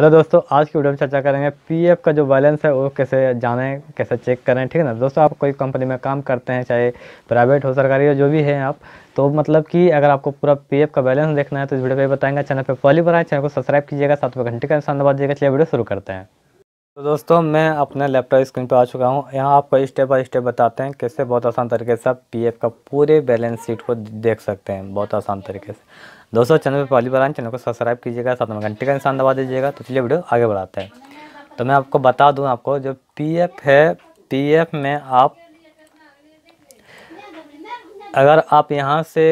hello दोस्तों आज की वीडियो में चर्चा करेंगे पीएफ का जो बैलेंस है वो कैसे जाने कैसे चेक करें ठीक है ना दोस्तों आप कोई कंपनी में काम करते हैं चाहे प्राइवेट हो सरकारी हो जो भी है आप तो मतलब कि अगर आपको पूरा पीएफ का बैलेंस देखना है तो इस वीडियो पे बताएंगे चैनल पे पहली बार आए चैनल को सब्सक्राइब कीजिएगा साथ में घंटे का निशान दबा दीजिएगा चलिए वीडियो शुरू करते हैं तो दोस्तों मैं अपने लैपटॉप स्क्रीन पर आ चुका हूँ यहाँ आपको स्टेप बाय स्टेप बताते हैं कैसे बहुत आसान तरीके से आप पी का पूरे बैलेंस शीट को देख सकते हैं बहुत आसान तरीके से दोस्तों चैनल पर पहली बार आए चैनल को सब्सक्राइब कीजिएगा साथ में घंटे का निशान दबा दीजिएगा तो चलिए वीडियो आगे बढ़ाते हैं तो मैं आपको बता दूँ आपको जो पी है पी में आप अगर आप यहाँ से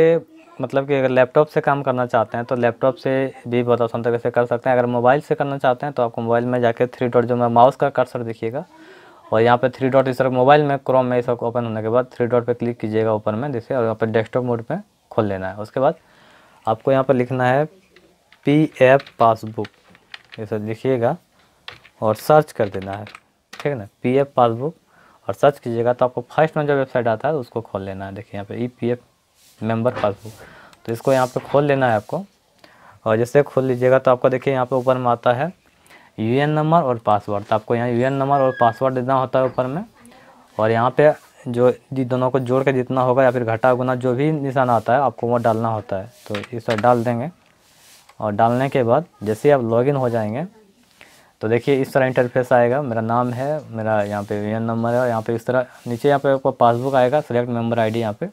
मतलब कि अगर लैपटॉप से काम करना चाहते हैं तो लैपटॉप से भी बहुत आसान तरीके से कर सकते हैं अगर मोबाइल से करना चाहते हैं तो आपको मोबाइल में जाकर थ्री डॉट जो मैं माउस का कर्सर देखिएगा और यहाँ पे थ्री डॉट इस तरह मोबाइल में क्रोम में इस ओपन होने के बाद थ्री डॉट पे क्लिक कीजिएगा ऊपर में जैसे और यहाँ पर डेस्कटॉप मोड में खोल लेना है उसके बाद आपको यहाँ पर लिखना है पी एफ पासबुक ऐसा लिखिएगा और सर्च कर देना है ठीक है ना पी एफ पासबुक और सर्च कीजिएगा तो आपको फर्स्ट में जो वेबसाइट आता है उसको खोल लेना है देखिए यहाँ पर E P F member passbook तो इसको यहाँ पे खोल लेना है आपको और जैसे खोल लीजिएगा तो आपको देखिए यहाँ पे ऊपर में आता है यूएन नंबर और पासवर्ड तो आपको यहाँ यूएन नंबर और पासवर्ड देना होता है ऊपर में और यहाँ पे जो दोनों को जोड़ के जितना होगा या फिर घटा गुना जो भी निशान आता है आपको वो डालना होता है तो इस पर डाल देंगे और डालने के बाद जैसे आप लॉगिन हो जाएंगे तो देखिए इस तरह इंटरफेस आएगा मेरा नाम है मेरा यहाँ पे यू नंबर है और यहाँ पे इस तरह नीचे यहाँ पे आपको पासबुक आएगा सिलेक्ट मेंबर आईडी यहाँ पर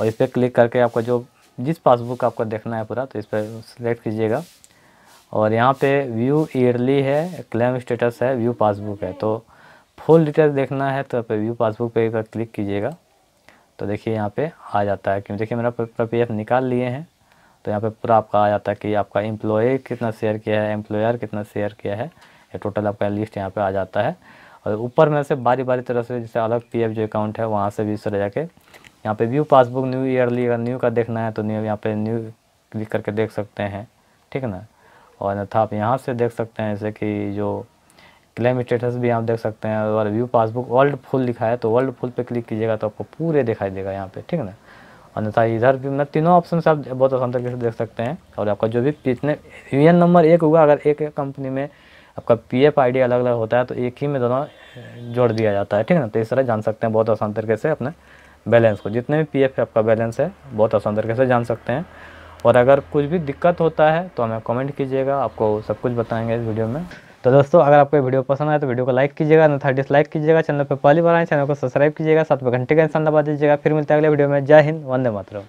और इस पर क्लिक करके आपका जो जिस पासबुक आपको देखना है पूरा तो इस पर सिलेक्ट कीजिएगा और यहाँ पे व्यू ईयरली है क्लेम स्टेटस है व्यू पासबुक है तो फुल डिटेल देखना है तो आप व्यू पासबुक पे एक क्लिक कीजिएगा तो देखिए यहाँ पे आ जाता है क्योंकि देखिए मेरा पूरा पी निकाल लिए हैं तो यहाँ पे पूरा आपका आ जाता है कि आपका एम्प्लॉय कितना शेयर किया है एम्प्लॉयर कितना शेयर किया है ये टोटल आपका लिस्ट यहाँ पर आ जाता है और ऊपर में से बारी बारी तरह से जैसे अलग पी जो अकाउंट है वहाँ से भी इस तरह जाके यहाँ पे व्यू पासबुक न्यू ईयरली अगर न्यू का देखना है तो न्यू यहाँ पे न्यू क्लिक करके देख सकते हैं ठीक है ना और अन्यथा आप यहाँ से देख सकते हैं जैसे कि जो क्लेम स्टेटस भी आप देख सकते हैं और व्यू पासबुक वर्ल्ड फुल लिखा है तो वर्ल्ड फुल पे क्लिक कीजिएगा तो आपको पूरे दिखाई देगा यहाँ पे ठीक है ना अन्यथा इधर भी मतलब तीनों ऑप्शन से आप बहुत आसान तरीके से देख सकते हैं और आपका जो भी जितने यू नंबर एक होगा अगर एक कंपनी में आपका पी एफ आई डी अलग अलग होता है तो एक ही में दोनों जोड़ दिया जाता है ठीक है ना तो इस तरह जान सकते हैं बहुत आसान तरीके से अपने बैलेंस को जितने भी पी एफ आपका बैलेंस है बहुत आसान तरीके से जान सकते हैं और अगर कुछ भी दिक्कत होता है तो हमें कमेंट कीजिएगा आपको सब कुछ बताएंगे इस वीडियो में तो दोस्तों अगर आपको वीडियो पसंद आए तो वीडियो को लाइक कीजिएगा था डिसलाइक कीजिएगा चैनल पर पहली बार आए चैनल को सब्सक्राइब कीजिएगा साथ में घंटे का इंसान दबा दीजिएगा फिर मिलते हैं अगले वीडियो में जय हिंद वंदे मातरम